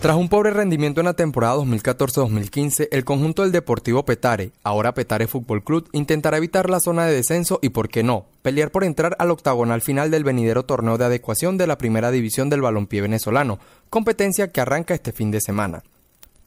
Tras un pobre rendimiento en la temporada 2014-2015, el conjunto del Deportivo Petare, ahora Petare Fútbol Club, intentará evitar la zona de descenso y, por qué no, pelear por entrar al octagonal final del venidero torneo de adecuación de la primera división del balompié venezolano, competencia que arranca este fin de semana.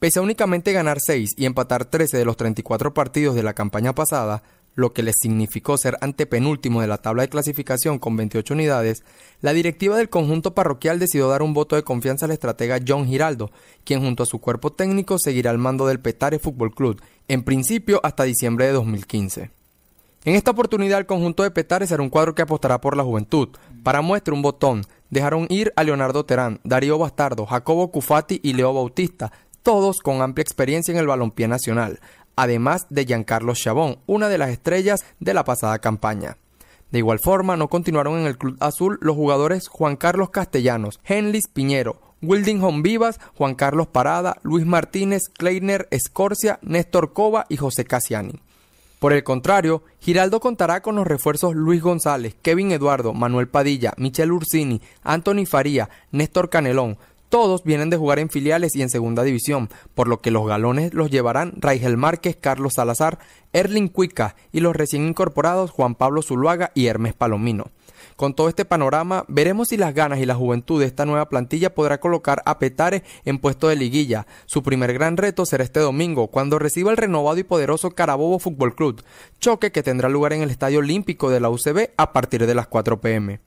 Pese a únicamente ganar 6 y empatar 13 de los 34 partidos de la campaña pasada, lo que les significó ser antepenúltimo de la tabla de clasificación con 28 unidades, la directiva del conjunto parroquial decidió dar un voto de confianza al estratega John Giraldo, quien junto a su cuerpo técnico seguirá al mando del Petare Fútbol Club, en principio hasta diciembre de 2015. En esta oportunidad el conjunto de Petare será un cuadro que apostará por la juventud. Para muestra un botón, dejaron ir a Leonardo Terán, Darío Bastardo, Jacobo Cufati y Leo Bautista, todos con amplia experiencia en el balompié nacional además de Giancarlo Chabón, una de las estrellas de la pasada campaña. De igual forma, no continuaron en el Club Azul los jugadores Juan Carlos Castellanos, Henlis Piñero, Wildingham Vivas, Juan Carlos Parada, Luis Martínez, Kleiner Escorcia, Néstor Cova y José Casiani. Por el contrario, Giraldo contará con los refuerzos Luis González, Kevin Eduardo, Manuel Padilla, Michel Ursini, Anthony Faría, Néstor Canelón, todos vienen de jugar en filiales y en segunda división, por lo que los galones los llevarán Raigel Márquez, Carlos Salazar, Erling Cuica y los recién incorporados Juan Pablo Zuluaga y Hermes Palomino. Con todo este panorama, veremos si las ganas y la juventud de esta nueva plantilla podrá colocar a Petare en puesto de liguilla. Su primer gran reto será este domingo, cuando reciba el renovado y poderoso Carabobo Fútbol Club, choque que tendrá lugar en el Estadio Olímpico de la UCB a partir de las 4 pm.